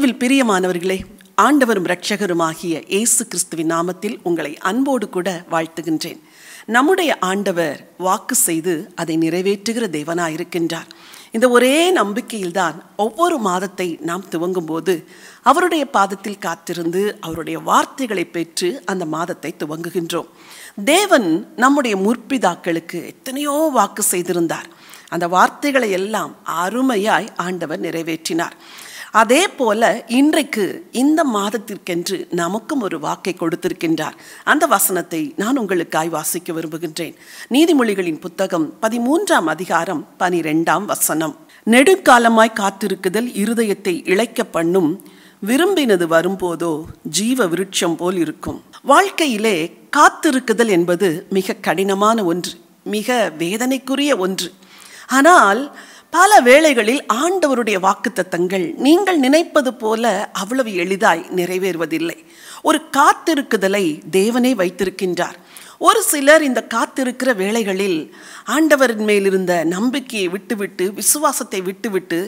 கிறிஸ்துவில் பிரியமானவர்களே ஆண்டவரும் இரட்சகருமாகிய இயேசு கிறிஸ்துவின் நாமத்தில் உங்களை அன்போடு கூட வாழ்த்துகின்றேன் நம்முடைய ஆண்டவர் வாக்கு செய்து அதை நிறைவேற்றுகிற தேவனாயிருக்கின்றார் இந்த ஒரே நம்பிக்கையில்தான் ஒவ்வொரு மாதத்தை நாம் துவங்கும் போது அவருடைய பாதத்தில் காத்திருந்து அவருடைய வார்த்தைகளை பெற்று அந்த மாதத்தை துவங்குகின்றோம் தேவன் நம்முடைய முற்பிதாக்களுக்கு எத்தனையோ வாக்கு செய்திருந்தார் அந்த வார்த்தைகளை எல்லாம் அருமையாய் ஆண்டவர் நிறைவேற்றினார் அதே போல இன்றைக்கு இந்த மாதத்திற்கென்று நமக்கும் ஒரு வாக்கை கொடுத்திருக்கின்றார் அந்த வசனத்தை நான் உங்களுக்காய் வாசிக்க விரும்புகின்றேன் நீதிமொழிகளின் புத்தகம் பதிமூன்றாம் அதிகாரம் பனிரெண்டாம் வசனம் நெடுங்காலமாய் காத்திருக்குதல் இருதயத்தை இழைக்க பண்ணும் விரும்பினது வரும்போதோ ஜீவ விருட்சம் போல் இருக்கும் வாழ்க்கையிலே காத்திருக்குதல் என்பது மிக கடினமான ஒன்று மிக வேதனைக்குரிய ஒன்று ஆனால் பல வேளைகளில் ஆண்டவருடைய வாக்குத்தத்தங்கள் நீங்கள் நினைப்பது போல அவ்வளவு எளிதாய் நிறைவேறுவதில்லை ஒரு காத்திருக்குதலை தேவனே வைத்திருக்கின்றார் ஒரு சிலர் இந்த காத்திருக்கிற வேளைகளில் ஆண்டவரின் மேல் இருந்த நம்பிக்கையை விட்டுவிட்டு விசுவாசத்தை விட்டுவிட்டு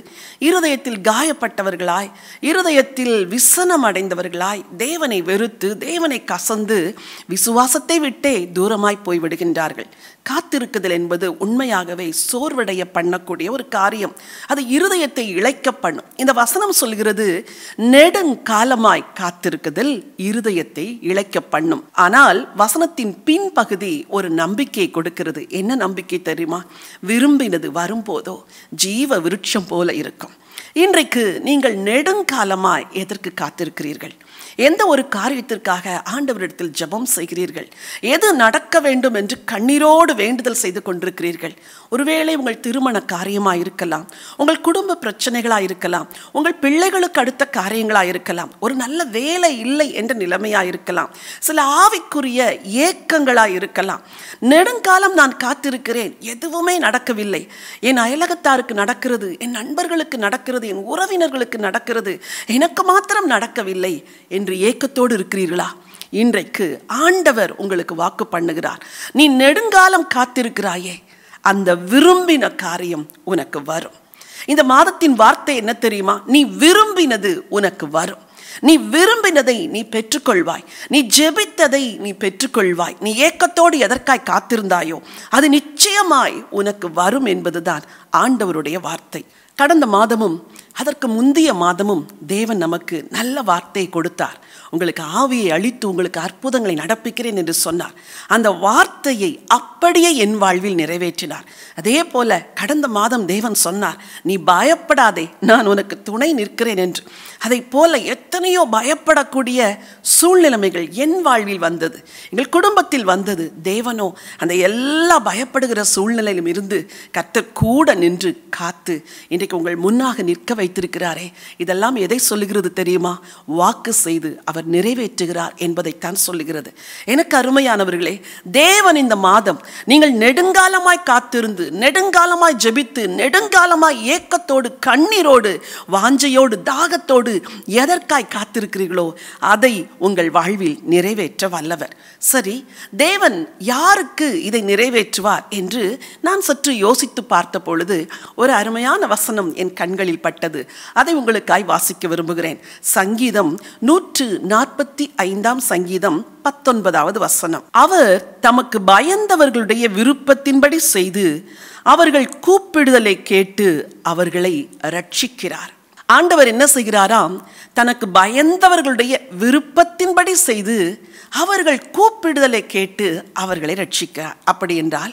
இருதயத்தில் காயப்பட்டவர்களாய் இருதயத்தில் விசனம் அடைந்தவர்களாய் தேவனை வெறுத்து தேவனை கசந்து விசுவாசத்தை விட்டே தூரமாய் போய்விடுகின்றார்கள் காத்திருக்குதல் என்பது உண்மையாகவே சோர்வடைய பண்ணக்கூடிய ஒரு காரியம் அது இருதயத்தை இழைக்க பண்ணும் இந்த வசனம் சொல்கிறது நெடுங்காலமாய் காத்திருக்குதல் இருதயத்தை இழைக்க பண்ணும் ஆனால் வசனத்தின் பின் பின்பகுதி ஒரு நம்பிக்கையை கொடுக்கிறது என்ன நம்பிக்கை தெரியுமா விரும்பினது வரும்போதோ ஜீவ விருட்சம் போல இருக்கும் இன்றைக்கு நீங்கள் நெடுங்காலமாய் எதற்கு காத்திருக்கிறீர்கள் எந்த ஒரு காரியத்திற்காக ஆண்டவரிடத்தில் ஜபம் செய்கிறீர்கள் எது நடக்க வேண்டும் என்று கண்ணீரோடு வேண்டுதல் செய்து கொண்டிருக்கிறீர்கள் ஒருவேளை உங்கள் திருமண காரியமாக இருக்கலாம் உங்கள் குடும்ப பிரச்சனைகளாக இருக்கலாம் உங்கள் பிள்ளைகளுக்கு அடுத்த காரியங்களாக இருக்கலாம் ஒரு நல்ல வேலை இல்லை என்ற நிலைமையாக இருக்கலாம் சில ஆவிக்குரிய ஏக்கங்களாக இருக்கலாம் நெடுங்காலம் நான் காத்திருக்கிறேன் எதுவுமே நடக்கவில்லை என் அயலகத்தாருக்கு நடக்கிறது என் நண்பர்களுக்கு நடக்கிறது நடக்கிறது என் உறவினர்களுக்கு நடக்கிறது எனக்கு மாத்திரம் நடக்கவில்லை என்று ஏக்கத்தோடு இருக்கிறீர்களா இன்றைக்கு ஆண்டவர் உங்களுக்கு வாக்கு பண்ணுகிறார் நீ நெடுங்காலம் காத்திருக்கிறாயே அந்த விரும்பின காரியம் உனக்கு வரும் இந்த மாதத்தின் வார்த்தை என்ன தெரியுமா நீ விரும்பினது உனக்கு வரும் நீ விரும்பினதை நீ பெற்றுக்கொள்வாய் நீ ஜெபித்ததை நீ பெற்றுக்கொள்வாய் நீ ஏக்கத்தோடு எதற்காய் காத்திருந்தாயோ அது நிச்சயமாய் உனக்கு வரும் என்பதுதான் ஆண்டவருடைய வார்த்தை கடந்த மாதமும் அதற்கு முந்தைய மாதமும் தேவன் நமக்கு நல்ல வார்த்தை கொடுத்தார் உங்களுக்கு ஆவியை அழித்து உங்களுக்கு அற்புதங்களை நடப்பிக்கிறேன் என்று சொன்னார் அந்த வார்த்தையை அப்படியே என் வாழ்வில் நிறைவேற்றினார் அதே போல கடந்த மாதம் தேவன் சொன்னார் நீ பயப்படாதே நான் உனக்கு துணை நிற்கிறேன் என்று அதை போல எத்தனையோ பயப்படக்கூடிய சூழ்நிலைமைகள் என் வாழ்வில் வந்தது எங்கள் குடும்பத்தில் வந்தது தேவனோ அந்த எல்லா பயப்படுகிற சூழ்நிலையிலும் இருந்து கத்தர் கூட நின்று காத்து இன்றைக்கு உங்கள் முன்னாக நிற்க வைத்திருக்கிறாரே இதெல்லாம் எதை சொல்லுகிறது தெரியுமா வாக்கு செய்து அவர் நிறைவேற்றுகிறார் என்பதைத்தான் சொல்லுகிறது எனக்கு அருமையானவர்களே தேவன் இந்த மாதம் நீங்கள் நெடுங்காலமாய் காத்திருந்து நெடுங்காலமாய் ஜெபித்து நெடுங்காலமாய் ஏக்கத்தோடு கண்ணீரோடு வாஞ்சையோடு தாகத்தோடு எதற்காய் காத்திருக்கிறீர்களோ அதை உங்கள் வாழ்வில் நிறைவேற்ற வல்லவர் சரி தேவன் யாருக்கு இதை நிறைவேற்றுவார் என்று நான் சற்று யோசித்து பார்த்த பொழுது ஒரு அருமையான வசனம் என் கண்களில் பட்டது இருக்கிறது அதை உங்களுக்காய் வாசிக்க விரும்புகிறேன் சங்கீதம் நூற்று நாற்பத்தி ஐந்தாம் சங்கீதம் பத்தொன்பதாவது வசனம் அவர் தமக்கு பயந்தவர்களுடைய விருப்பத்தின்படி செய்து அவர்கள் கூப்பிடுதலை கேட்டு அவர்களை ரட்சிக்கிறார் ஆண்டவர் என்ன செய்கிறாராம் தனக்கு பயந்தவர்களுடைய விருப்பத்தின்படி செய்து அவர்கள் கூப்பிடுதலை கேட்டு அவர்களை ரட்சிக்கிறார் அப்படி என்றால்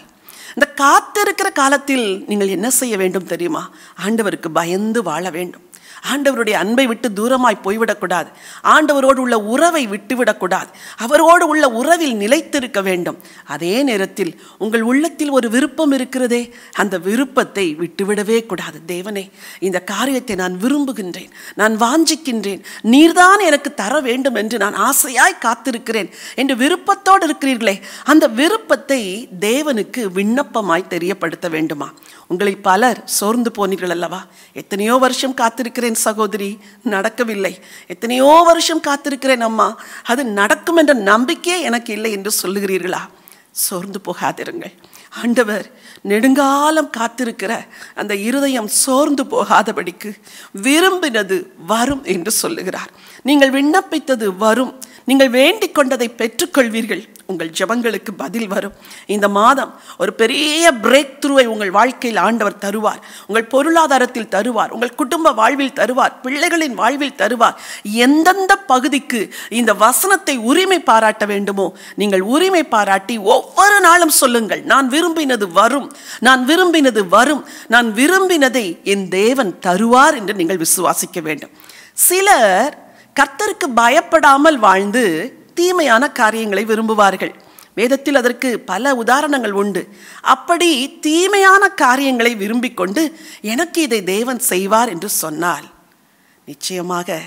இந்த காத்திருக்கிற காலத்தில் நீங்கள் என்ன செய்ய வேண்டும் தெரியுமா ஆண்டவருக்கு பயந்து வாழ வேண்டும் ஆண்டவருடைய அன்பை விட்டு தூரமாய் போய்விடக்கூடாது ஆண்டவரோடு உள்ள உறவை விட்டுவிடக்கூடாது அவரோடு உள்ள உறவில் நிலைத்திருக்க வேண்டும் அதே நேரத்தில் உங்கள் உள்ளத்தில் ஒரு விருப்பம் இருக்கிறதே அந்த விருப்பத்தை விட்டுவிடவே கூடாது தேவனே இந்த காரியத்தை நான் விரும்புகின்றேன் நான் வாஞ்சிக்கின்றேன் நீர்தான் எனக்கு தர வேண்டும் என்று நான் ஆசையாய் காத்திருக்கிறேன் என்று விருப்பத்தோடு இருக்கிறீர்களே அந்த விருப்பத்தை தேவனுக்கு விண்ணப்பமாய் தெரியப்படுத்த வேண்டுமா உங்களில் பலர் சோர்ந்து போனீர்கள் அல்லவா எத்தனையோ வருஷம் காத்திருக்கிறேன் சகோதரி நடக்கவில்லை எத்தனையோ வருஷம் காத்திருக்கிறேன் அம்மா அது நடக்கும் என்ற நம்பிக்கையே எனக்கு இல்லை என்று சொல்லுகிறீர்களா சோர்ந்து போகாதிருங்கள் ஆண்டவர் நெடுங்காலம் காத்திருக்கிற அந்த இருதயம் சோர்ந்து போகாதபடிக்கு விரும்பினது வரும் என்று சொல்லுகிறார் நீங்கள் விண்ணப்பித்தது வரும் நீங்கள் வேண்டிக் கொண்டதை பெற்றுக்கொள்வீர்கள் உங்கள் ஜபங்களுக்கு பதில் வரும் இந்த மாதம் ஒரு பெரிய பிரேக் த்ரூவை உங்கள் வாழ்க்கையில் ஆண்டவர் தருவார் உங்கள் பொருளாதாரத்தில் தருவார் உங்கள் குடும்ப வாழ்வில் தருவார் பிள்ளைகளின் வாழ்வில் தருவார் எந்தெந்த பகுதிக்கு இந்த வசனத்தை உரிமை பாராட்ட வேண்டுமோ நீங்கள் உரிமை பாராட்டி ஒவ்வொரு நாளும் சொல்லுங்கள் நான் விரும்பினது வரும் நான் விரும்பினது வரும் நான் விரும்பினதை என் தேவன் தருவார் என்று நீங்கள் விசுவாசிக்க வேண்டும் சிலர் கர்த்தருக்கு பயப்படாமல் வாழ்ந்து தீமையான காரியங்களை விரும்புவார்கள் வேதத்தில் அதற்கு பல உதாரணங்கள் உண்டு அப்படி தீமையான காரியங்களை விரும்பிக் கொண்டு எனக்கு இதை தேவன் செய்வார் என்று சொன்னால் நிச்சயமாக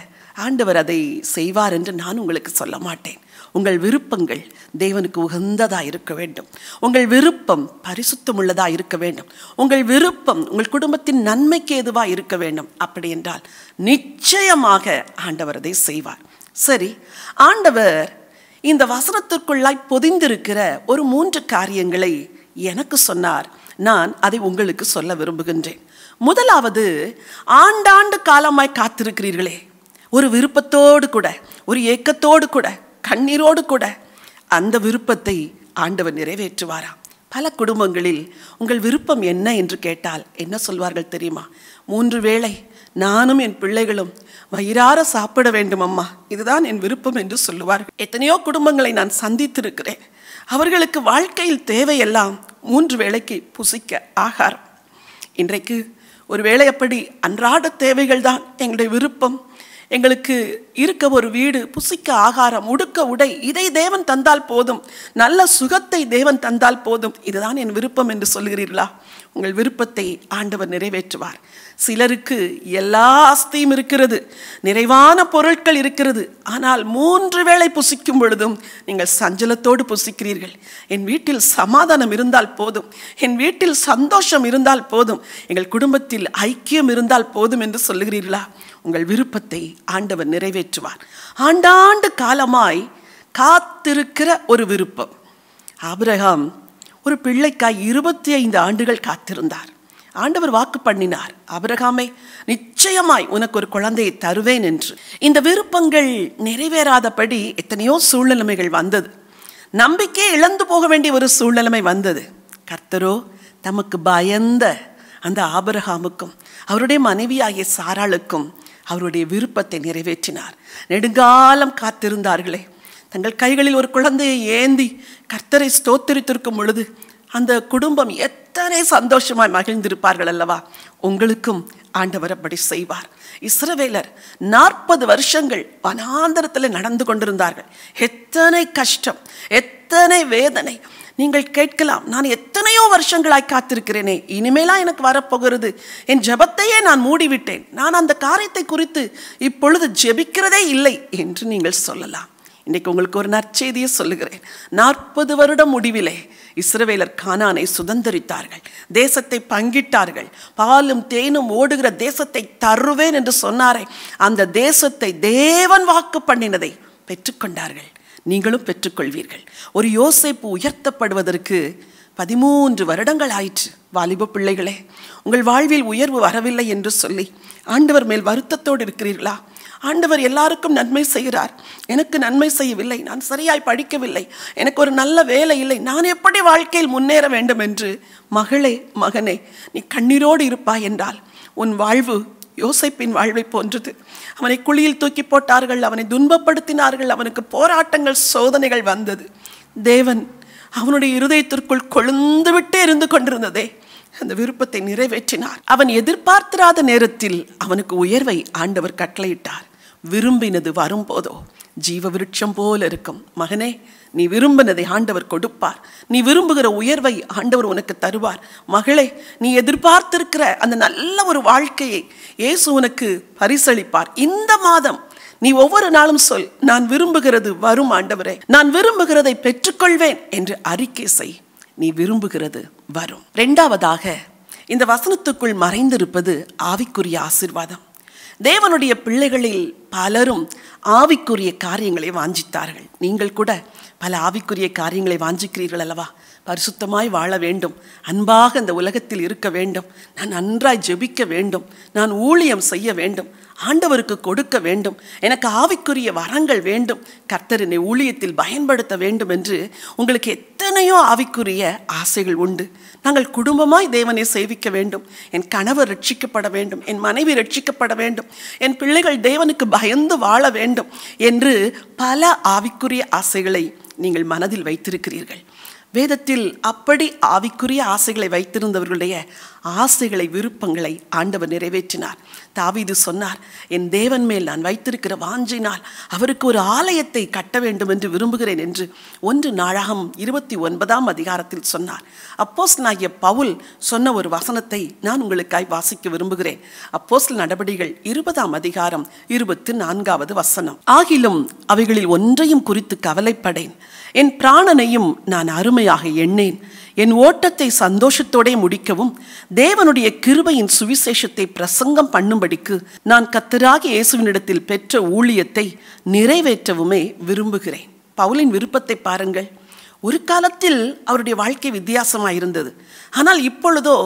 ஆண்டவர் அதை செய்வார் என்று நான் உங்களுக்கு சொல்ல மாட்டேன் உங்கள் விருப்பங்கள் தேவனுக்கு உகந்ததாக இருக்க வேண்டும் உங்கள் விருப்பம் பரிசுத்தமுள்ளதாக இருக்க வேண்டும் உங்கள் விருப்பம் உங்கள் குடும்பத்தின் நன்மைக்கு எதுவாக இருக்க வேண்டும் அப்படி என்றால் நிச்சயமாக ஆண்டவர் அதை செய்வார் சரி ஆண்டவர் இந்த வசனத்திற்குள்ளாய் பொதிந்திருக்கிற ஒரு மூன்று காரியங்களை எனக்கு சொன்னார் நான் அதை உங்களுக்கு சொல்ல விரும்புகின்றேன் முதலாவது ஆண்டாண்டு காலமாய் காத்திருக்கிறீர்களே ஒரு விருப்பத்தோடு கூட ஒரு ஏக்கத்தோடு கூட கண்ணீரோடு கூட அந்த விருப்பத்தை ஆண்டவர் நிறைவேற்றுவாராம் பல குடும்பங்களில் உங்கள் விருப்பம் என்ன என்று கேட்டால் என்ன சொல்வார்கள் தெரியுமா மூன்று வேளை நானும் என் பிள்ளைகளும் வயிறார சாப்பிட வேண்டும் அம்மா இதுதான் என் விருப்பம் என்று சொல்லுவார்கள் எத்தனையோ குடும்பங்களை நான் சந்தித்திருக்கிறேன் அவர்களுக்கு வாழ்க்கையில் தேவையெல்லாம் மூன்று வேளைக்கு புசிக்க ஆகாரம் இன்றைக்கு ஒருவேளை அப்படி அன்றாட தேவைகள் தான் எங்களுடைய விருப்பம் எங்களுக்கு இருக்க ஒரு வீடு புசிக்க ஆகாரம் உடுக்க உடை இதை தேவன் தந்தால் போதும் நல்ல சுகத்தை தேவன் தந்தால் போதும் இதுதான் என் விருப்பம் என்று சொல்கிறீர்களா உங்கள் விருப்பத்தை ஆண்டவர் நிறைவேற்றுவார் சிலருக்கு எல்லா ஆஸ்தியும் இருக்கிறது நிறைவான பொருட்கள் இருக்கிறது ஆனால் மூன்று வேளை புசிக்கும் பொழுதும் நீங்கள் சஞ்சலத்தோடு புசிக்கிறீர்கள் என் வீட்டில் சமாதானம் இருந்தால் போதும் என் வீட்டில் சந்தோஷம் இருந்தால் போதும் எங்கள் குடும்பத்தில் ஐக்கியம் இருந்தால் போதும் என்று சொல்லுகிறீர்களா உங்கள் விருப்பத்தை ஆண்டவர் நிறைவேற்றுவார் ஆண்டாண்டு காலமாய் காத்திருக்கிற ஒரு விருப்பம் ஆபிரகாம் ஒரு பிள்ளைக்காய் இருபத்தி ஐந்து ஆண்டுகள் காத்திருந்தார் ஆண்டவர் வாக்கு பண்ணினார் அபிரகாமை நிச்சயமாய் உனக்கு ஒரு குழந்தையை தருவேன் என்று இந்த விருப்பங்கள் நிறைவேறாதபடி எத்தனையோ சூழ்நிலைமைகள் வந்தது நம்பிக்கை இழந்து போக வேண்டிய ஒரு சூழ்நிலைமை வந்தது கர்த்தரோ தமக்கு பயந்த அந்த ஆபரகாமுக்கும் அவருடைய மனைவியாகிய சாராளுக்கும் அவருடைய விருப்பத்தை நிறைவேற்றினார் நெடுங்காலம் காத்திருந்தார்களே தங்கள் கைகளில் ஒரு குழந்தையை ஏந்தி கர்த்தரை ஸ்தோத்தரித்திருக்கும் பொழுது அந்த குடும்பம் எத்தனை சந்தோஷமாய் மகிழ்ந்திருப்பார்கள் அல்லவா உங்களுக்கும் ஆண்டவர் அப்படி செய்வார் இஸ்ரவேலர் நாற்பது வருஷங்கள் வனாந்தரத்தில் நடந்து கொண்டிருந்தார்கள் எத்தனை கஷ்டம் எத்தனை வேதனை நீங்கள் கேட்கலாம் நான் எத்தனையோ வருஷங்களாய் காத்திருக்கிறேனே இனிமேலா எனக்கு வரப்போகிறது என் ஜபத்தையே நான் மூடிவிட்டேன் நான் அந்த காரியத்தை குறித்து இப்பொழுது ஜெபிக்கிறதே இல்லை என்று நீங்கள் சொல்லலாம் இன்றைக்கு உங்களுக்கு ஒரு நற்செய்தியை சொல்லுகிறேன் நாற்பது வருட முடிவிலே இஸ்ரவேலர் கானானை சுதந்திரித்தார்கள் தேசத்தை பங்கிட்டார்கள் பாலும் தேனும் ஓடுகிற தேசத்தை தருவேன் என்று சொன்னாரே அந்த தேசத்தை தேவன் வாக்கு பண்ணினதை பெற்றுக்கொண்டார்கள் நீங்களும் பெற்றுக்கொள்வீர்கள் ஒரு யோசிப்பு உயர்த்தப்படுவதற்கு பதிமூன்று வருடங்கள் ஆயிற்று வாலிப பிள்ளைகளே உங்கள் வாழ்வில் உயர்வு வரவில்லை என்று சொல்லி ஆண்டவர் மேல் வருத்தத்தோடு இருக்கிறீர்களா ஆண்டவர் எல்லாருக்கும் நன்மை செய்கிறார் எனக்கு நன்மை செய்யவில்லை நான் சரியாய் படிக்கவில்லை எனக்கு ஒரு நல்ல வேலை இல்லை நான் எப்படி வாழ்க்கையில் முன்னேற வேண்டும் என்று மகளே மகனே நீ கண்ணீரோடு இருப்பாய் என்றால் உன் வாழ்வு யோசைப்பின் வாழ்வை போன்றது அவனை குழியில் தூக்கி போட்டார்கள் அவனை துன்பப்படுத்தினார்கள் அவனுக்கு போராட்டங்கள் சோதனைகள் வந்தது தேவன் அவனுடைய இருதயத்திற்குள் கொழுந்து விட்டே இருந்து கொண்டிருந்ததே அந்த விருப்பத்தை நிறைவேற்றினார் அவன் எதிர்பார்த்திராத நேரத்தில் அவனுக்கு உயர்வை ஆண்டவர் கட்டளையிட்டார் விரும்பினது வரும்போதோ ஜீவ விருட்சம் போல இருக்கும் மகனே நீ விரும்பினதை ஆண்டவர் கொடுப்பார் நீ விரும்புகிற உயர்வை ஆண்டவர் உனக்கு தருவார் மகளே நீ எதிர்பார்த்திருக்கிற அந்த நல்ல ஒரு வாழ்க்கையை இயேசு உனக்கு பரிசளிப்பார் இந்த மாதம் நீ ஒவ்வொரு நாளும் சொல் நான் விரும்புகிறது வரும் ஆண்டவரே நான் விரும்புகிறதை பெற்றுக்கொள்வேன் என்று அறிக்கை செய் நீ விரும்புகிறது வரும் ரெண்டாவதாக இந்த வசனத்துக்குள் மறைந்திருப்பது ஆவிக்குரிய ஆசிர்வாதம் தேவனுடைய பிள்ளைகளில் பலரும் ஆவிக்குரிய காரியங்களை வாஞ்சித்தார்கள் நீங்கள் கூட பல ஆவிக்குரிய காரியங்களை வாஞ்சிக்கிறீர்கள் அல்லவா பரிசுத்தமாய் வாழ வேண்டும் அன்பாக இந்த உலகத்தில் இருக்க வேண்டும் நான் நன்றாய் ஜெபிக்க வேண்டும் நான் ஊழியம் செய்ய வேண்டும் ஆண்டவருக்கு கொடுக்க வேண்டும் எனக்கு ஆவிக்குரிய வரங்கள் வேண்டும் கர்த்தரினை ஊழியத்தில் பயன்படுத்த வேண்டும் என்று உங்களுக்கு எத்தனையோ ஆவிக்குரிய ஆசைகள் உண்டு நாங்கள் குடும்பமாய் தேவனை சேவிக்க வேண்டும் என் கணவர் ரட்சிக்கப்பட வேண்டும் என் மனைவி ரட்சிக்கப்பட வேண்டும் என் பிள்ளைகள் தேவனுக்கு பயந்து வாழ வேண்டும் என்று பல ஆவிக்குரிய ஆசைகளை நீங்கள் மனதில் வைத்திருக்கிறீர்கள் வேதத்தில் அப்படி ஆவிக்குரிய ஆசைகளை வைத்திருந்தவர்களுடைய ஆசைகளை விருப்பங்களை ஆண்டவர் நிறைவேற்றினார் தாவிது சொன்னார் என் தேவன் மேல் நான் வைத்திருக்கிற வாஞ்சினால் அவருக்கு ஒரு ஆலயத்தை கட்ட வேண்டும் என்று விரும்புகிறேன் என்று ஒன்று நாளாகம் இருபத்தி ஒன்பதாம் அதிகாரத்தில் சொன்னார் அப்போஸ் நாகிய பவுல் சொன்ன ஒரு வசனத்தை நான் உங்களுக்காய் வாசிக்க விரும்புகிறேன் அப்போஸ் நடபடிகள் இருபதாம் அதிகாரம் இருபத்தி நான்காவது வசனம் ஆகிலும் அவைகளில் ஒன்றையும் குறித்து கவலைப்படேன் என் பிராணனையும் நான் அருமையாக எண்ணேன் என் ஓட்டத்தை சந்தோஷத்தோடே முடிக்கவும் தேவனுடைய கிருபையின் சுவிசேஷத்தை பிரசங்கம் பண்ணும்படிக்கு நான் கத்தராகி இயேசுவினிடத்தில் பெற்ற ஊழியத்தை நிறைவேற்றவுமே விரும்புகிறேன் பவுலின் விருப்பத்தை பாருங்கள் ஒரு காலத்தில் அவருடைய வாழ்க்கை வித்தியாசமாக இருந்தது ஆனால் இப்பொழுதோ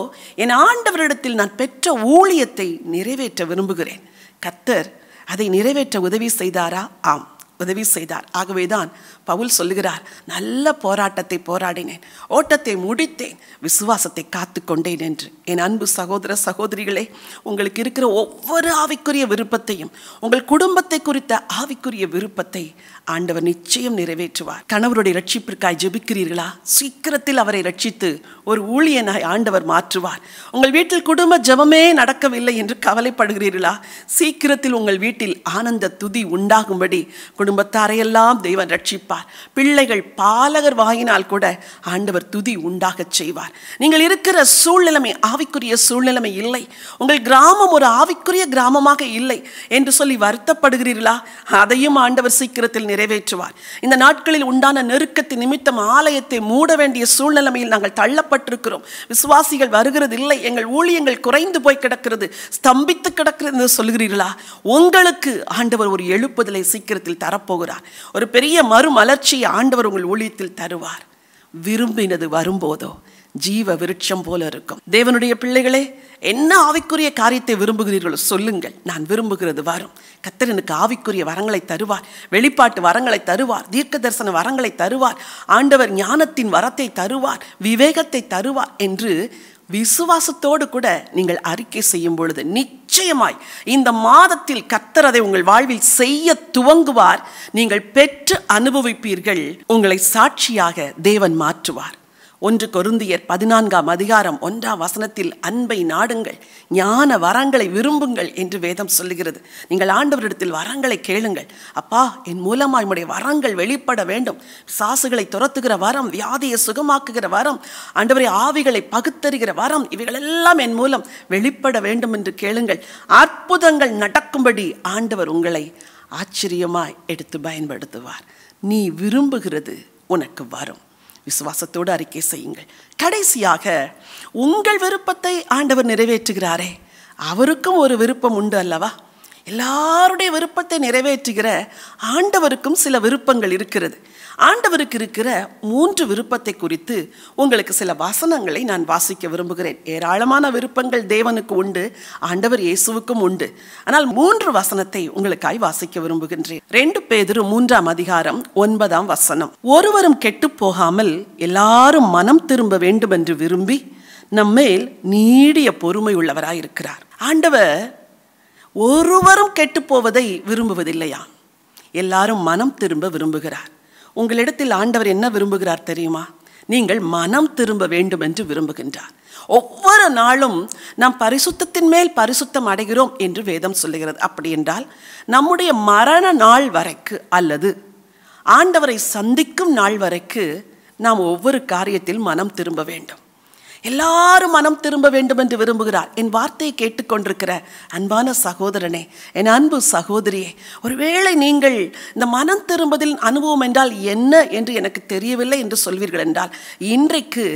என் ஆண்டவரிடத்தில் நான் பெற்ற ஊழியத்தை நிறைவேற்ற விரும்புகிறேன் கத்தர் அதை நிறைவேற்ற உதவி செய்தாரா ஆம் உதவி செய்தார் ஆகவேதான் பவுல் சொல்லுகிறார் நல்ல போராட்டத்தை போராடினேன் ஓட்டத்தை முடித்தேன் விசுவாசத்தை காத்து கொண்டேன் என்று என் அன்பு சகோதர சகோதரிகளே உங்களுக்கு இருக்கிற ஒவ்வொரு ஆவிக்குரிய விருப்பத்தையும் உங்கள் குடும்பத்தை குறித்த ஆவிக்குரிய விருப்பத்தை ஆண்டவர் நிச்சயம் நிறைவேற்றுவார் கணவருடைய ரட்சிப்பிற்காய் ஜெபிக்கிறீர்களா சீக்கிரத்தில் அவரை ரட்சித்து ஒரு ஊழியனாய் ஆண்டவர் மாற்றுவார் உங்கள் வீட்டில் குடும்ப ஜபமே நடக்கவில்லை என்று கவலைப்படுகிறீர்களா சீக்கிரத்தில் உங்கள் வீட்டில் ஆனந்த துதி உண்டாகும்படி குடும்பத்தாரையெல்லாம் தெய்வம் ரட்சிப்பார் பிள்ளைகள் பாலகர் வாயினால் கூட ஆண்டவர் துதி உண்டாகச் செய்வார் நீங்கள் இருக்கிற சூழ்நிலைமை ஆவிக்குரிய சூழ்நிலைமை இல்லை உங்கள் கிராமம் ஒரு ஆவிக்குரிய கிராமமாக இல்லை என்று சொல்லி வருத்தப்படுகிறீர்களா அதையும் ஆண்டவர் சீக்கிரத்தில் நிறைவேற்றுவார் இந்த நாட்களில் உண்டான நெருக்கத்தின் நிமித்தம் ஆலயத்தை மூட வேண்டிய சூழ்நிலைமையில் நாங்கள் தள்ளப்பட்டிருக்கிறோம் விசுவாசிகள் வருகிறது இல்லை எங்கள் ஊழியங்கள் குறைந்து போய் கிடக்கிறது ஸ்தம்பித்து கிடக்கிறது என்று சொல்கிறீர்களா உங்களுக்கு ஆண்டவர் ஒரு எழுப்புதலை சீக்கிரத்தில் தரப்போகிறார் ஒரு பெரிய மறுமலர்ச்சியை ஆண்டவர் உங்கள் ஊழியத்தில் தருவார் விரும்பினது வரும்போதோ ஜீவ விருட்சம் போல இருக்கும் தேவனுடைய பிள்ளைகளே என்ன ஆவிக்குரிய காரியத்தை விரும்புகிறீர்களோ சொல்லுங்கள் நான் விரும்புகிறது வரும் எனக்கு ஆவிக்குரிய வரங்களை தருவார் வெளிப்பாட்டு வரங்களை தருவார் தீர்க்க தரிசன வரங்களை தருவார் ஆண்டவர் ஞானத்தின் வரத்தை தருவார் விவேகத்தை தருவார் என்று விசுவாசத்தோடு கூட நீங்கள் அறிக்கை செய்யும் பொழுது நிச்சயமாய் இந்த மாதத்தில் கத்தரதை உங்கள் வாழ்வில் செய்ய துவங்குவார் நீங்கள் பெற்று அனுபவிப்பீர்கள் உங்களை சாட்சியாக தேவன் மாற்றுவார் ஒன்று கொருந்தியர் பதினான்காம் அதிகாரம் ஒன்றாம் வசனத்தில் அன்பை நாடுங்கள் ஞான வரங்களை விரும்புங்கள் என்று வேதம் சொல்லுகிறது நீங்கள் ஆண்டவரிடத்தில் வரங்களை கேளுங்கள் அப்பா என் மூலமாக என்னுடைய வரங்கள் வெளிப்பட வேண்டும் சாசுகளை துரத்துகிற வரம் வியாதியை சுகமாக்குகிற வரம் ஆண்டவரை ஆவிகளை பகுத்தறிகிற வரம் இவைகளெல்லாம் என் மூலம் வெளிப்பட வேண்டும் என்று கேளுங்கள் அற்புதங்கள் நடக்கும்படி ஆண்டவர் உங்களை ஆச்சரியமாய் எடுத்து பயன்படுத்துவார் நீ விரும்புகிறது உனக்கு வரும் விசுவாசத்தோடு அறிக்கை செய்யுங்கள் கடைசியாக உங்கள் விருப்பத்தை ஆண்டவர் நிறைவேற்றுகிறாரே அவருக்கும் ஒரு விருப்பம் உண்டு அல்லவா எல்லாருடைய விருப்பத்தை நிறைவேற்றுகிற ஆண்டவருக்கும் சில விருப்பங்கள் இருக்கிறது ஆண்டவருக்கு இருக்கிற மூன்று விருப்பத்தை குறித்து உங்களுக்கு சில வசனங்களை நான் வாசிக்க விரும்புகிறேன் ஏராளமான விருப்பங்கள் தேவனுக்கு உண்டு ஆண்டவர் இயேசுவுக்கும் உண்டு ஆனால் மூன்று வசனத்தை உங்களுக்காய் வாசிக்க விரும்புகின்றேன் ரெண்டு பேதிரு மூன்றாம் அதிகாரம் ஒன்பதாம் வசனம் ஒருவரும் கெட்டு போகாமல் எல்லாரும் மனம் திரும்ப வேண்டும் என்று விரும்பி நம்மேல் நீடிய பொறுமை உள்ளவராய் இருக்கிறார் ஆண்டவர் ஒருவரும் போவதை விரும்புவதில்லையா எல்லாரும் மனம் திரும்ப விரும்புகிறார் உங்களிடத்தில் ஆண்டவர் என்ன விரும்புகிறார் தெரியுமா நீங்கள் மனம் திரும்ப வேண்டும் என்று விரும்புகின்றார் ஒவ்வொரு நாளும் நாம் பரிசுத்தத்தின் மேல் பரிசுத்தம் அடைகிறோம் என்று வேதம் சொல்லுகிறது அப்படி என்றால் நம்முடைய மரண நாள் வரைக்கு அல்லது ஆண்டவரை சந்திக்கும் நாள் வரைக்கு நாம் ஒவ்வொரு காரியத்தில் மனம் திரும்ப வேண்டும் எல்லாரும் மனம் திரும்ப வேண்டும் என்று விரும்புகிறார் என் வார்த்தையை கேட்டுக்கொண்டிருக்கிற அன்பான சகோதரனே என் அன்பு சகோதரியே ஒருவேளை நீங்கள் இந்த மனம் திரும்பதில் அனுபவம் என்றால் என்ன என்று எனக்கு தெரியவில்லை என்று சொல்வீர்கள் என்றால் இன்றைக்கு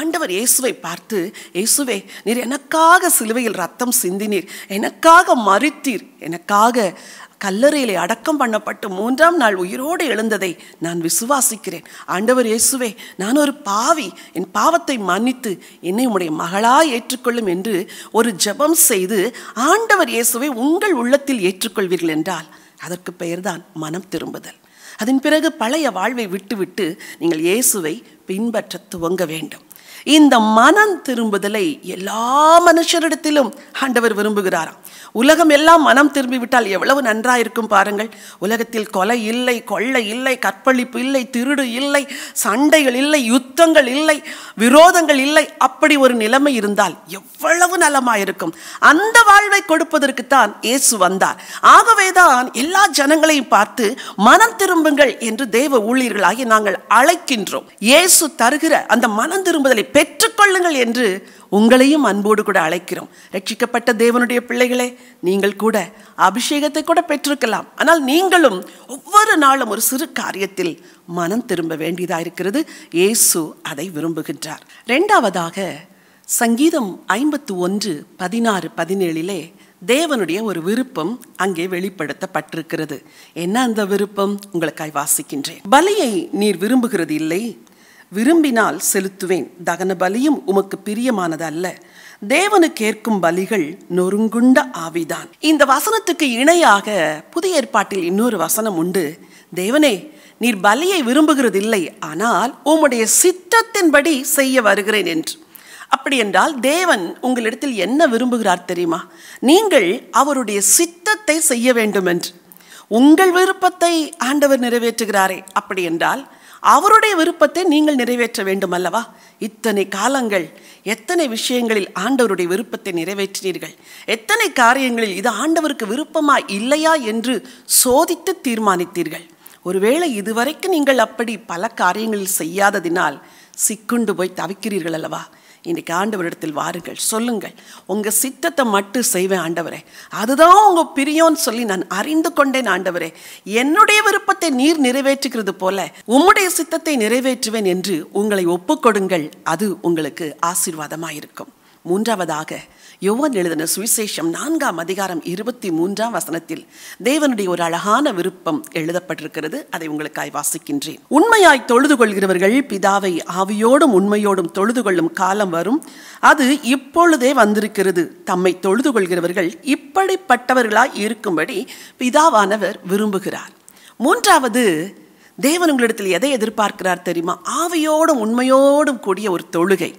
ஆண்டவர் இயேசுவை பார்த்து இயேசுவே நீர் எனக்காக சிலுவையில் ரத்தம் சிந்தினீர் எனக்காக மறுத்தீர் எனக்காக கல்லறையிலே அடக்கம் பண்ணப்பட்டு மூன்றாம் நாள் உயிரோடு எழுந்ததை நான் விசுவாசிக்கிறேன் ஆண்டவர் இயேசுவே நான் ஒரு பாவி என் பாவத்தை மன்னித்து என்னை உடைய மகளாய் ஏற்றுக்கொள்ளும் என்று ஒரு ஜபம் செய்து ஆண்டவர் இயேசுவை உங்கள் உள்ளத்தில் ஏற்றுக்கொள்வீர்கள் என்றால் அதற்கு பெயர்தான் மனம் திரும்புதல் அதன் பிறகு பழைய வாழ்வை விட்டுவிட்டு நீங்கள் இயேசுவை பின்பற்ற துவங்க வேண்டும் இந்த மனம் திரும்புதலை எல்லா மனுஷரிடத்திலும் ஆண்டவர் விரும்புகிறாராம் உலகம் எல்லாம் மனம் திரும்பிவிட்டால் எவ்வளவு நன்றாயிருக்கும் பாருங்கள் உலகத்தில் கொலை இல்லை கொள்ளை இல்லை கற்பழிப்பு இல்லை திருடு இல்லை சண்டைகள் இல்லை யுத்தங்கள் இல்லை விரோதங்கள் இல்லை அப்படி ஒரு நிலைமை இருந்தால் எவ்வளவு நலமாயிருக்கும் அந்த வாழ்வை கொடுப்பதற்குத்தான் இயேசு வந்தார் ஆகவேதான் எல்லா ஜனங்களையும் பார்த்து மனம் திரும்புங்கள் என்று தேவ ஊழியர்களாகி நாங்கள் அழைக்கின்றோம் இயேசு தருகிற அந்த மனம் திரும்புதலை பெற்றுக்கொள்ளுங்கள் என்று உங்களையும் அன்போடு கூட அழைக்கிறோம் ரட்சிக்கப்பட்ட தேவனுடைய பிள்ளைகளே நீங்கள் கூட அபிஷேகத்தை கூட பெற்றிருக்கலாம் ஆனால் நீங்களும் ஒவ்வொரு நாளும் ஒரு சிறு காரியத்தில் மனம் திரும்ப வேண்டியதாக இருக்கிறது ஏசு அதை விரும்புகின்றார் ரெண்டாவதாக சங்கீதம் ஐம்பத்து ஒன்று பதினாறு பதினேழிலே தேவனுடைய ஒரு விருப்பம் அங்கே வெளிப்படுத்தப்பட்டிருக்கிறது என்ன அந்த விருப்பம் உங்களுக்காய் வாசிக்கின்றேன் பலியை நீர் விரும்புகிறது இல்லை விரும்பினால் செலுத்துவேன் தகன பலியும் உமக்கு பிரியமானது அல்ல தேவனு கேட்கும் பலிகள் நொறுங்குண்ட ஆவிதான் இந்த வசனத்துக்கு இணையாக புதிய ஏற்பாட்டில் இன்னொரு வசனம் உண்டு தேவனே நீர் பலியை விரும்புகிறதில்லை ஆனால் உம்முடைய சித்தத்தின்படி செய்ய வருகிறேன் என்று அப்படி என்றால் தேவன் உங்களிடத்தில் என்ன விரும்புகிறார் தெரியுமா நீங்கள் அவருடைய சித்தத்தை செய்ய வேண்டும் என்று உங்கள் விருப்பத்தை ஆண்டவர் நிறைவேற்றுகிறாரே அப்படி என்றால் அவருடைய விருப்பத்தை நீங்கள் நிறைவேற்ற வேண்டும் அல்லவா இத்தனை காலங்கள் எத்தனை விஷயங்களில் ஆண்டவருடைய விருப்பத்தை நிறைவேற்றினீர்கள் எத்தனை காரியங்களில் இது ஆண்டவருக்கு விருப்பமா இல்லையா என்று சோதித்து தீர்மானித்தீர்கள் ஒருவேளை இதுவரைக்கும் நீங்கள் அப்படி பல காரியங்களில் செய்யாததினால் சிக்குண்டு போய் தவிக்கிறீர்கள் அல்லவா இன்றைக்கி ஆண்டவரிடத்தில் வாருங்கள் சொல்லுங்கள் உங்கள் சித்தத்தை மட்டும் செய்வேன் ஆண்டவரே அதுதான் உங்கள் பிரியோன்னு சொல்லி நான் அறிந்து கொண்டேன் ஆண்டவரே என்னுடைய விருப்பத்தை நீர் நிறைவேற்றுகிறது போல உம்முடைய சித்தத்தை நிறைவேற்றுவேன் என்று உங்களை ஒப்புக்கொடுங்கள் அது உங்களுக்கு ஆசீர்வாதமாக இருக்கும் மூன்றாவதாக யோவான் எழுதின சுவிசேஷம் நான்காம் அதிகாரம் இருபத்தி மூன்றாம் வசனத்தில் தேவனுடைய ஒரு அழகான விருப்பம் எழுதப்பட்டிருக்கிறது அதை உங்களுக்காய் வாசிக்கின்றேன் உண்மையாய் தொழுது கொள்கிறவர்கள் பிதாவை ஆவியோடும் உண்மையோடும் தொழுது கொள்ளும் காலம் வரும் அது இப்பொழுதே வந்திருக்கிறது தம்மை தொழுது கொள்கிறவர்கள் இப்படிப்பட்டவர்களாய் இருக்கும்படி பிதாவானவர் விரும்புகிறார் மூன்றாவது தேவன் உங்களிடத்தில் எதை எதிர்பார்க்கிறார் தெரியுமா ஆவியோடும் உண்மையோடும் கூடிய ஒரு தொழுகை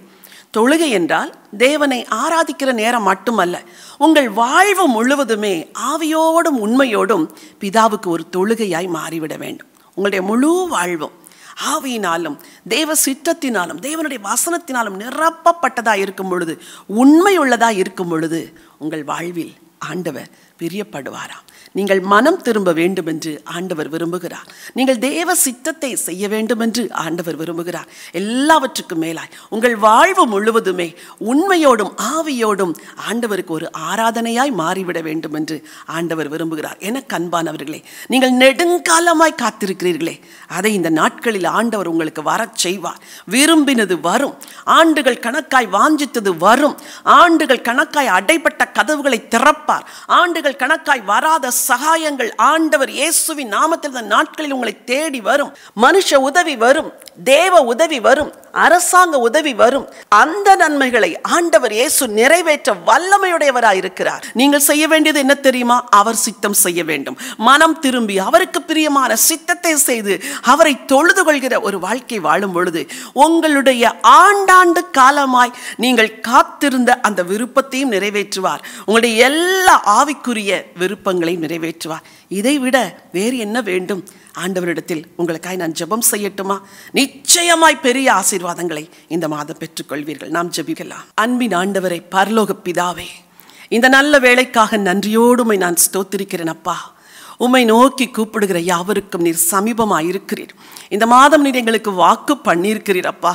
தொழுகை என்றால் தேவனை ஆராதிக்கிற நேரம் மட்டுமல்ல உங்கள் வாழ்வு முழுவதுமே ஆவியோடும் உண்மையோடும் பிதாவுக்கு ஒரு தொழுகையாய் மாறிவிட வேண்டும் உங்களுடைய முழு வாழ்வும் ஆவியினாலும் தேவ சிற்றத்தினாலும் தேவனுடைய வாசனத்தினாலும் நிரப்பப்பட்டதாக இருக்கும் பொழுது உண்மையுள்ளதாக இருக்கும் பொழுது உங்கள் வாழ்வில் ஆண்டவர் பிரியப்படுவாராம் நீங்கள் மனம் திரும்ப வேண்டும் என்று ஆண்டவர் விரும்புகிறார் நீங்கள் தேவ சித்தத்தை செய்ய வேண்டும் என்று ஆண்டவர் விரும்புகிறார் எல்லாவற்றுக்கும் மேலாய் உங்கள் வாழ்வு முழுவதுமே உண்மையோடும் ஆவியோடும் ஆண்டவருக்கு ஒரு ஆராதனையாய் மாறிவிட வேண்டும் என்று ஆண்டவர் விரும்புகிறார் என கண்பானவர்களே நீங்கள் நெடுங்காலமாய் காத்திருக்கிறீர்களே அதை இந்த நாட்களில் ஆண்டவர் உங்களுக்கு வரச் செய்வார் விரும்பினது வரும் ஆண்டுகள் கணக்காய் வாஞ்சித்தது வரும் ஆண்டுகள் கணக்காய் அடைபட்ட கதவுகளை திறப்பார் ஆண்டுகள் கணக்காய் வராத சகாயங்கள் ஆண்டவர் இயேசுவின் நாமத்தில் இருந்த நாட்களில் உங்களை தேடி வரும் மனுஷ உதவி வரும் தேவ உதவி வரும் அரசாங்க உதவி வரும் அந்த நன்மைகளை ஆண்டவர் இயேசு நிறைவேற்ற வல்லமையுடையவராக இருக்கிறார் நீங்கள் செய்ய வேண்டியது என்ன தெரியுமா அவர் சித்தம் செய்ய வேண்டும் மனம் திரும்பி அவருக்கு பிரியமான சித்தத்தை செய்து அவரை தொழுது கொள்கிற ஒரு வாழ்க்கை வாழும் பொழுது உங்களுடைய ஆண்டாண்டு காலமாய் நீங்கள் காத்திருந்த அந்த விருப்பத்தையும் நிறைவேற்றுவார் உங்களுடைய எல்லா ஆவிக்குரிய விருப்பங்களையும் நிறைவேற்ற நிறைவேற்றுவா விட வேறு என்ன வேண்டும் ஆண்டவரிடத்தில் உங்களுக்காய் நான் ஜெபம் செய்யட்டுமா நிச்சயமாய் பெரிய ஆசீர்வாதங்களை இந்த மாதம் பெற்றுக்கொள்வீர்கள் நாம் ஜபிக்கலாம் அன்பின் ஆண்டவரை பரலோக பிதாவே இந்த நல்ல வேலைக்காக நன்றியோடுமை நான் ஸ்தோத்திருக்கிறேன் அப்பா உம்மை நோக்கி கூப்பிடுகிற யாவருக்கும் நீர் சமீபமாக இருக்கிறீர் இந்த மாதம் நீர் எங்களுக்கு வாக்கு பண்ணியிருக்கிறீர் அப்பா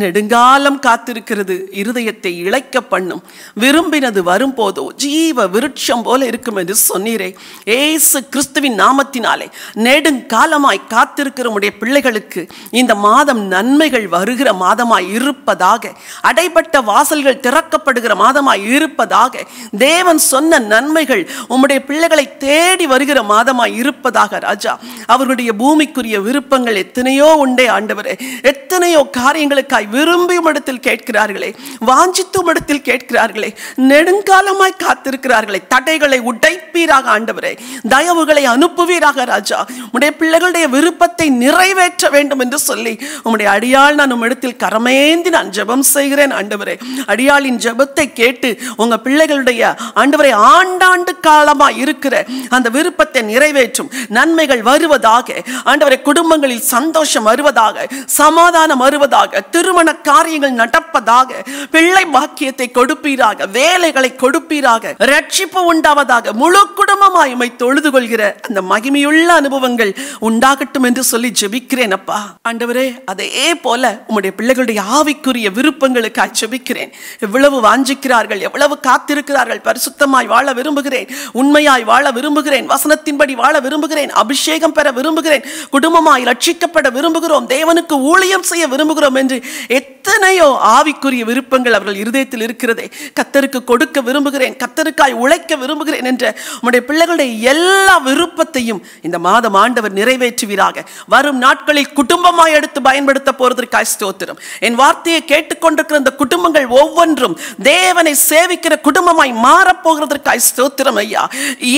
நெடுங்காலம் காத்திருக்கிறது இருதயத்தை இழைக்க பண்ணும் விரும்பினது வரும்போதோ ஜீவ விருட்சம் போல இருக்கும் என்று சொன்னீரே ஏசு கிறிஸ்துவின் நாமத்தினாலே நெடுங்காலமாய் காத்திருக்கிற உடைய பிள்ளைகளுக்கு இந்த மாதம் நன்மைகள் வருகிற மாதமாய் இருப்பதாக அடைபட்ட வாசல்கள் திறக்கப்படுகிற மாதமாய் இருப்பதாக தேவன் சொன்ன நன்மைகள் உம்முடைய பிள்ளைகளை தேடி வருகிற ஆசீர்வாதமாய் இருப்பதாக ராஜா அவர்களுடைய பூமிக்குரிய விருப்பங்கள் எத்தனையோ உண்டே ஆண்டவரே எத்தனையோ காரியங்களுக்காய் விரும்பியும் இடத்தில் கேட்கிறார்களே வாஞ்சித்து இடத்தில் கேட்கிறார்களே நெடுங்காலமாய் காத்திருக்கிறார்களே தடைகளை உடைப்பீராக ஆண்டவரே தயவுகளை அனுப்புவீராக ராஜா உடைய பிள்ளைகளுடைய விருப்பத்தை நிறைவேற்ற வேண்டும் என்று சொல்லி உம்முடைய அடியாள் நான் உம்மிடத்தில் கரமேந்தி நான் ஜெபம் செய்கிறேன் ஆண்டவரே அடியாளின் ஜெபத்தை கேட்டு உங்க பிள்ளைகளுடைய ஆண்டவரை ஆண்டாண்டு காலமா இருக்கிற அந்த விருப்பத்தை நிறைவேற்றும் நன்மைகள் வருவதாக ஆண்டவரை குடும்பங்களில் சந்தோஷம் வருவதாக சமாதானம் வருவதாக திருமண காரியங்கள் நடப்பதாக பிள்ளை பாக்கியத்தை கொடுப்பீராக வேலைகளை கொடுப்பீராக ரட்சிப்பு உண்டாவதாக முழு குடும்பமாய் உமை தொழுது கொள்கிற அந்த மகிமையுள்ள அனுபவங்கள் உண்டாகட்டும் என்று சொல்லி ஜெபிக்கிறேன் அப்பா ஆண்டவரே அதே போல உம்முடைய பிள்ளைகளுடைய ஆவிக்குரிய விருப்பங்களுக்காக ஜெபிக்கிறேன் எவ்வளவு வாஞ்சிக்கிறார்கள் எவ்வளவு காத்திருக்கிறார்கள் பரிசுத்தமாய் வாழ விரும்புகிறேன் உண்மையாய் வாழ விரும்புகிறேன் வசனத்தின் வார்த்தையின்படி வாழ விரும்புகிறேன் அபிஷேகம் பெற விரும்புகிறேன் குடும்பமாய் லட்சிக்கப்பட விரும்புகிறோம் தேவனுக்கு ஊழியம் செய்ய விரும்புகிறோம் என்று எத்தனையோ ஆவிக்குரிய விருப்பங்கள் அவர்கள் இருதயத்தில் இருக்கிறதே கத்தருக்கு கொடுக்க விரும்புகிறேன் கத்தருக்காய் உழைக்க விரும்புகிறேன் என்ற உடைய பிள்ளைகளுடைய எல்லா விருப்பத்தையும் இந்த மாதம் ஆண்டவர் நிறைவேற்றுவீராக வரும் நாட்களில் குடும்பமாய் எடுத்து பயன்படுத்த போறதற்காய் ஸ்தோத்திரம் என் வார்த்தையை கேட்டுக்கொண்டிருக்கிற இந்த குடும்பங்கள் ஒவ்வொன்றும் தேவனை சேவிக்கிற குடும்பமாய் மாறப்போகிறதற்காய் ஸ்தோத்திரம் ஐயா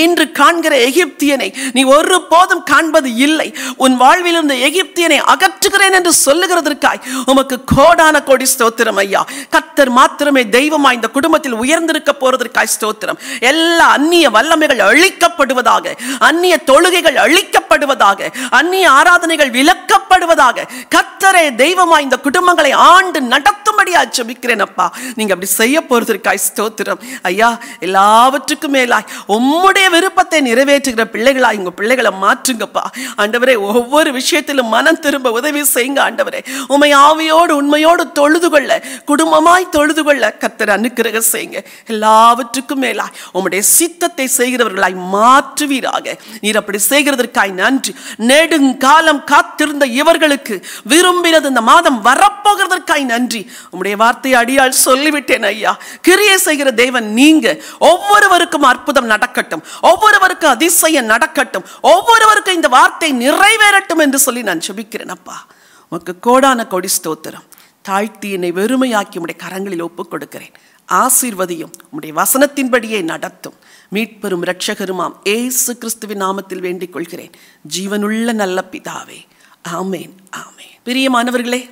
இன்று காண்கிற எகிப்திய எகிப்தியனை நீ ஒரு போதும் காண்பது இல்லை உன் வாழ்வில் இருந்த எகிப்தியனை அகற்றுகிறேன் என்று சொல்லுகிறதற்காய் உமக்கு கோடான கோடி ஸ்தோத்திரம் ஐயா கத்தர் மாத்திரமே தெய்வமா இந்த குடும்பத்தில் உயர்ந்திருக்க போறதற்காய் ஸ்தோத்திரம் எல்லா அந்நிய வல்லமைகள் அழிக்கப்படுவதாக அந்நிய தொழுகைகள் அழிக்கப்படுவதாக அந்நிய ஆராதனைகள் விலக்கப்படுவதாக கத்தரே தெய்வமா இந்த குடும்பங்களை ஆண்டு நடத்தும்படியா ஜபிக்கிறேன் அப்பா நீங்க அப்படி செய்ய போறதற்காய் ஸ்தோத்திரம் ஐயா எல்லாவற்றுக்கும் மேலாய் உம்முடைய விருப்பத்தை நிறைவேற்றுகிற பிள்ளைகளாக உங்கள் பிள்ளைகளை மாற்றுங்கப்பா ஆண்டவரே ஒவ்வொரு விஷயத்திலும் மனம் திரும்ப உதவி செய்யுங்க ஆண்டவரே உமை ஆவியோடு உண்மையோடு தொழுது கொள்ள குடும்பமாய் தொழுது கொள்ள கத்தர் அனுக்கிரக செய்யுங்க எல்லாவற்றுக்கும் மேலாய் உங்களுடைய சித்தத்தை செய்கிறவர்களாய் மாற்றுவீராக நீர் அப்படி செய்கிறதற்காய் நன்றி நெடுங்காலம் காத்திருந்த இவர்களுக்கு விரும்பினது இந்த மாதம் வரப்போகிறதற்காய் நன்றி உம்முடைய வார்த்தை அடியால் சொல்லிவிட்டேன் ஐயா கிரியை செய்கிற தேவன் நீங்க ஒவ்வொருவருக்கும் அற்புதம் நடக்கட்டும் ஒவ்வொருவருக்கும் அதிசயம் நடக்கட்டும் ஒவ்வொருவருக்கும் இந்த வார்த்தை நிறைவேறட்டும் என்று சொல்லி நான் சுபிக்கிறேன் அப்பா உனக்கு கோடான கொடி ஸ்தோத்திரம் தாழ்த்தி என்னை வெறுமையாக்கி உடைய கரங்களில் ஒப்புக் கொடுக்கிறேன் ஆசீர்வதியும் உடைய வசனத்தின்படியே நடத்தும் மீட்பெரும் இரட்சகருமாம் ஏசு கிறிஸ்துவின் நாமத்தில் வேண்டிக் கொள்கிறேன் ஜீவனுள்ள நல்ல பிதாவே ஆமேன் ஆமேன் பிரியமானவர்களே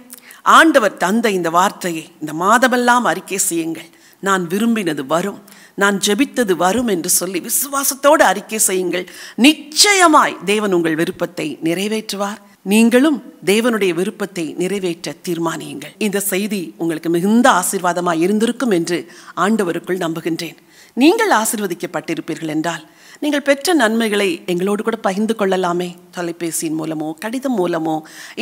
ஆண்டவர் தந்த இந்த வார்த்தையை இந்த மாதமெல்லாம் அறிக்கை செய்யுங்கள் நான் விரும்பினது வரும் நான் ஜெபித்தது வரும் என்று சொல்லி விசுவாசத்தோடு அறிக்கை செய்யுங்கள் நிச்சயமாய் தேவன் உங்கள் விருப்பத்தை நிறைவேற்றுவார் நீங்களும் தேவனுடைய விருப்பத்தை நிறைவேற்ற தீர்மானியுங்கள் இந்த செய்தி உங்களுக்கு மிகுந்த ஆசீர்வாதமாக இருந்திருக்கும் என்று ஆண்டவருக்குள் நம்புகின்றேன் நீங்கள் ஆசிர்வதிக்கப்பட்டிருப்பீர்கள் என்றால் நீங்கள் பெற்ற நன்மைகளை எங்களோடு கூட பகிர்ந்து கொள்ளலாமே தொலைபேசியின் மூலமோ கடிதம் மூலமோ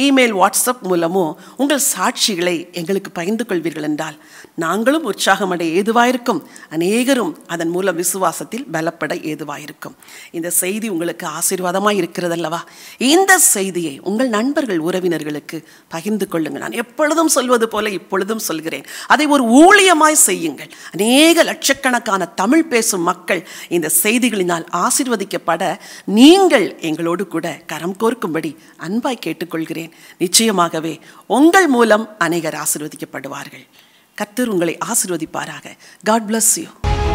இமெயில் வாட்ஸ்அப் மூலமோ உங்கள் சாட்சிகளை எங்களுக்கு பகிர்ந்து கொள்வீர்கள் என்றால் நாங்களும் உற்சாகமடைய ஏதுவாயிருக்கும் அநேகரும் அதன் மூலம் விசுவாசத்தில் பலப்பட ஏதுவாயிருக்கும் இந்த செய்தி உங்களுக்கு ஆசீர்வாதமாக இருக்கிறதல்லவா இந்த செய்தியை உங்கள் நண்பர்கள் உறவினர்களுக்கு பகிர்ந்து கொள்ளுங்கள் நான் எப்பொழுதும் சொல்வது போல இப்பொழுதும் சொல்கிறேன் அதை ஒரு ஊழியமாய் செய்யுங்கள் அநேக லட்சக்கணக்கான தமிழ் பேசும் மக்கள் இந்த செய்திகளினால் ஆசிர்வதிக்கப்பட நீங்கள் எங்களோடு கூட கரம் கோர்க்கும்படி அன்பாய் கேட்டுக்கொள்கிறேன் நிச்சயமாகவே உங்கள் மூலம் அநேகர் ஆசிர்வதிக்கப்படுவார்கள் கர்த்தர் உங்களை ஆசிர்வதிப்பாராக காட் பிளஸ் யூ